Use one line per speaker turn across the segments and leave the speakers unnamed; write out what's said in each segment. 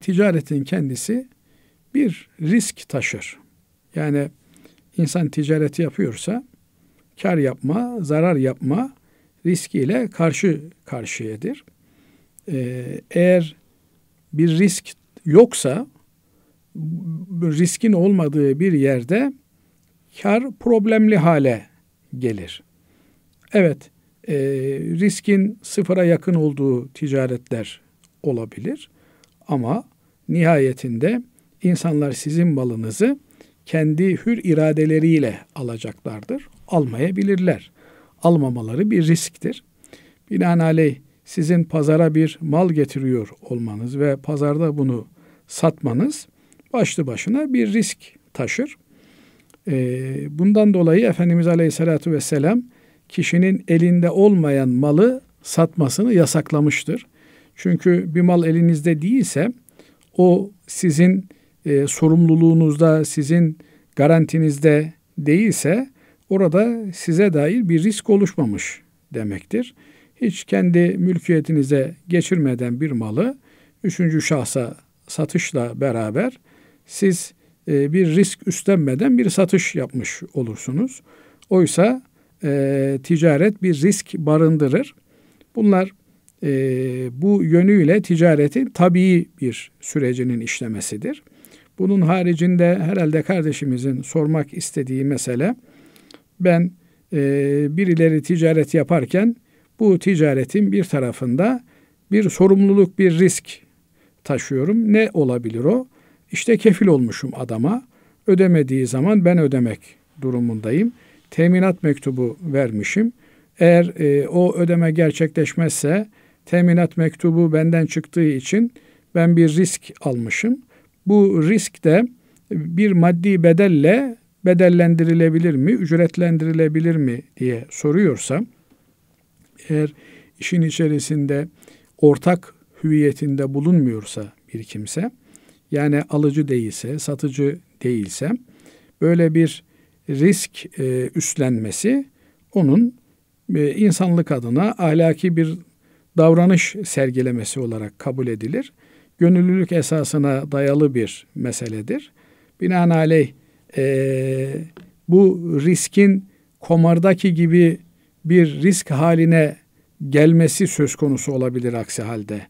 ticaretin kendisi bir risk taşır. Yani insan ticareti yapıyorsa kar yapma, zarar yapma riskiyle karşı karşıyadır. Ee, eğer bir risk yoksa riskin olmadığı bir yerde kar problemli hale gelir. Evet, e, riskin sıfıra yakın olduğu ticaretler olabilir. Ama nihayetinde insanlar sizin malınızı kendi hür iradeleriyle alacaklardır. Almayabilirler. Almamaları bir risktir. Binaenaleyh sizin pazara bir mal getiriyor olmanız ve pazarda bunu satmanız başlı başına bir risk taşır. Ee, bundan dolayı Efendimiz Aleyhisselatü Vesselam kişinin elinde olmayan malı satmasını yasaklamıştır. Çünkü bir mal elinizde değilse o sizin e, sorumluluğunuzda, sizin garantinizde değilse orada size dair bir risk oluşmamış demektir. Hiç kendi mülkiyetinize geçirmeden bir malı üçüncü şahsa satışla beraber siz e, bir risk üstlenmeden bir satış yapmış olursunuz. Oysa e, ticaret bir risk barındırır. Bunlar e, bu yönüyle ticaretin tabii bir sürecinin işlemesidir. Bunun haricinde herhalde kardeşimizin sormak istediği mesele ben e, birileri ticaret yaparken bu ticaretin bir tarafında bir sorumluluk, bir risk taşıyorum. Ne olabilir o? İşte kefil olmuşum adama. Ödemediği zaman ben ödemek durumundayım. Teminat mektubu vermişim. Eğer e, o ödeme gerçekleşmezse teminat mektubu benden çıktığı için ben bir risk almışım. Bu risk de bir maddi bedelle bedellendirilebilir mi, ücretlendirilebilir mi diye soruyorsa eğer işin içerisinde ortak hüviyetinde bulunmuyorsa bir kimse yani alıcı değilse, satıcı değilse böyle bir risk e, üstlenmesi onun e, insanlık adına ahlaki bir davranış sergilemesi olarak kabul edilir. Gönüllülük esasına dayalı bir meseledir. Binaenaleyh e, bu riskin komardaki gibi bir risk haline gelmesi söz konusu olabilir aksi halde.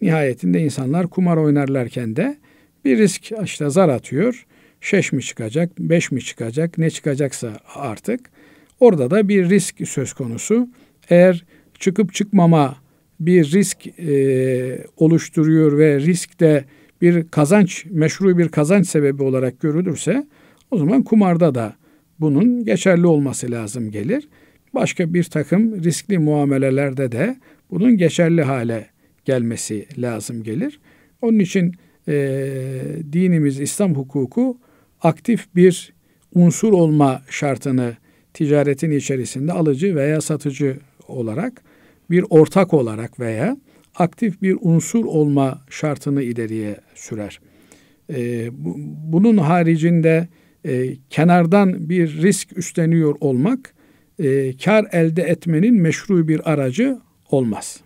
Nihayetinde insanlar kumar oynarlarken de bir risk işte zar atıyor. Şeş mi çıkacak, beş mi çıkacak, ne çıkacaksa artık. Orada da bir risk söz konusu. Eğer çıkıp çıkmama bir risk e, oluşturuyor ve risk de bir kazanç, meşru bir kazanç sebebi olarak görülürse o zaman kumarda da bunun geçerli olması lazım gelir. Başka bir takım riskli muamelelerde de bunun geçerli hale gelmesi lazım gelir. Onun için e, dinimiz İslam hukuku aktif bir unsur olma şartını ticaretin içerisinde alıcı veya satıcı olarak bir ortak olarak veya aktif bir unsur olma şartını ileriye sürer. E, bu, bunun haricinde e, kenardan bir risk üstleniyor olmak e, kar elde etmenin meşru bir aracı olmaz.''